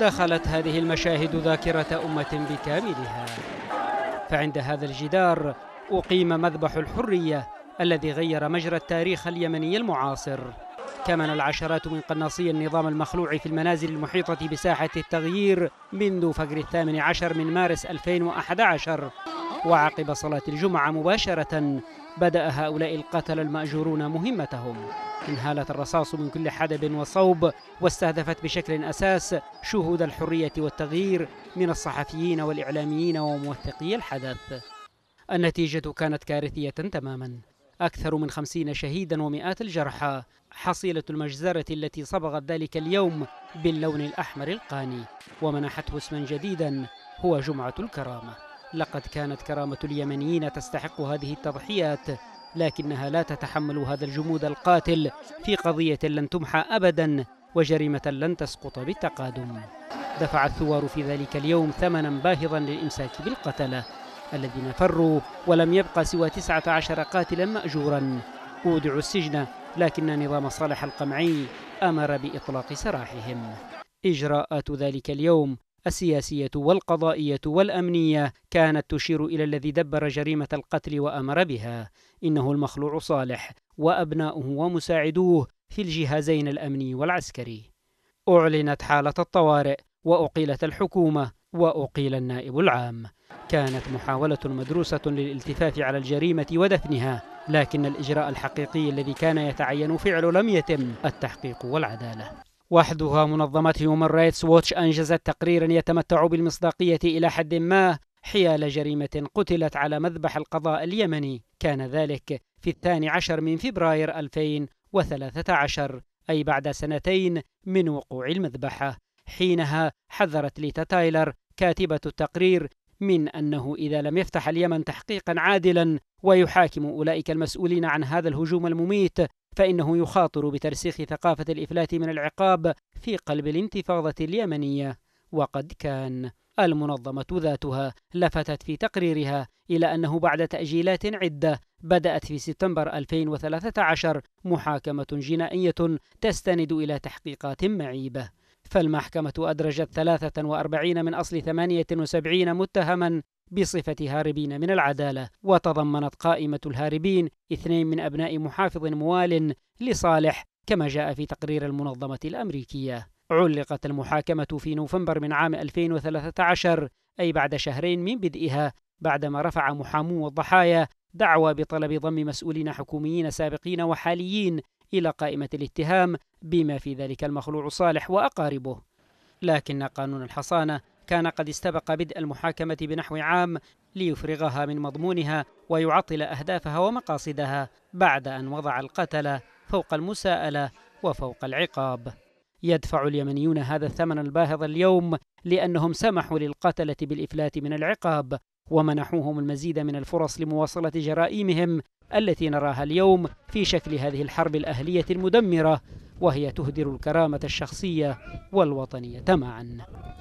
دخلت هذه المشاهد ذاكرة أمة بكاملها فعند هذا الجدار أقيم مذبح الحرية الذي غير مجرى التاريخ اليمني المعاصر كمن العشرات من قناصي النظام المخلوع في المنازل المحيطة بساحة التغيير منذ فجر الثامن عشر من مارس 2011 وعقب صلاة الجمعة مباشرة بدأ هؤلاء القتل المأجورون مهمتهم انهالت الرصاص من كل حدب وصوب واستهدفت بشكل أساس شهود الحرية والتغيير من الصحفيين والإعلاميين وموثقي الحدث النتيجة كانت كارثية تماما أكثر من خمسين شهيدا ومئات الجرحى حصيلة المجزرة التي صبغت ذلك اليوم باللون الأحمر القاني ومنحته اسما جديدا هو جمعة الكرامة لقد كانت كرامة اليمنيين تستحق هذه التضحيات لكنها لا تتحمل هذا الجمود القاتل في قضية لن تمحى أبدا وجريمة لن تسقط بالتقادم دفع الثوار في ذلك اليوم ثمنا باهظا للإمساك بالقتلة الذين فروا ولم يبقى سوى 19 قاتلا مأجورا أودعوا السجن لكن نظام صالح القمعي أمر بإطلاق سراحهم إجراءات ذلك اليوم السياسية والقضائية والأمنية كانت تشير إلى الذي دبر جريمة القتل وأمر بها إنه المخلوع صالح وأبناؤه ومساعدوه في الجهازين الأمني والعسكري أعلنت حالة الطوارئ وأقيلت الحكومة وأقيل النائب العام كانت محاولة مدروسة للالتفاف على الجريمة ودفنها لكن الإجراء الحقيقي الذي كان يتعين فعله لم يتم التحقيق والعدالة وحدها منظمة هيومن رايتس ووتش أنجزت تقريرا يتمتع بالمصداقية إلى حد ما حيال جريمة قتلت على مذبح القضاء اليمني كان ذلك في الثاني عشر من فبراير 2013 أي بعد سنتين من وقوع المذبحة حينها حذرت ليتا تايلر كاتبة التقرير من أنه إذا لم يفتح اليمن تحقيقا عادلا ويحاكم أولئك المسؤولين عن هذا الهجوم المميت فإنه يخاطر بترسيخ ثقافة الإفلات من العقاب في قلب الانتفاضة اليمنية وقد كان المنظمة ذاتها لفتت في تقريرها إلى أنه بعد تأجيلات عدة بدأت في سبتمبر 2013 محاكمة جنائية تستند إلى تحقيقات معيبة فالمحكمة أدرجت 43 من أصل 78 متهما بصفة هاربين من العدالة وتضمنت قائمة الهاربين اثنين من أبناء محافظ موال لصالح كما جاء في تقرير المنظمة الأمريكية علقت المحاكمة في نوفمبر من عام 2013 أي بعد شهرين من بدئها بعدما رفع محامو الضحايا دعوى بطلب ضم مسؤولين حكوميين سابقين وحاليين إلى قائمة الاتهام بما في ذلك المخلوع صالح وأقاربه لكن قانون الحصانة كان قد استبق بدء المحاكمة بنحو عام ليفرغها من مضمونها ويعطل أهدافها ومقاصدها بعد أن وضع القتل فوق المساءلة وفوق العقاب يدفع اليمنيون هذا الثمن الباهظ اليوم لأنهم سمحوا للقتلة بالإفلات من العقاب ومنحوهم المزيد من الفرص لمواصلة جرائمهم التي نراها اليوم في شكل هذه الحرب الأهلية المدمرة وهي تهدر الكرامة الشخصية والوطنية معا